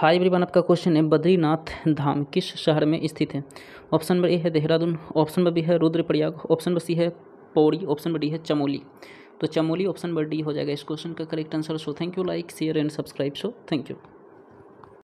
high everyone आपका question है बद्रीनाथ धाम किस शहर में स्थित है ऑप्शन नंबर ए है देहरादून ऑप्शन नंबर बी है रुद्रप्रयाग ऑप्शन नंबर सी है पौड़ी ऑप्शन नंबर डी है चमोली तो चमोली ऑप्शन नंबर डी हो जाएगा इस क्वेश्चन का correct answer so thank you like share and subscribe so thank you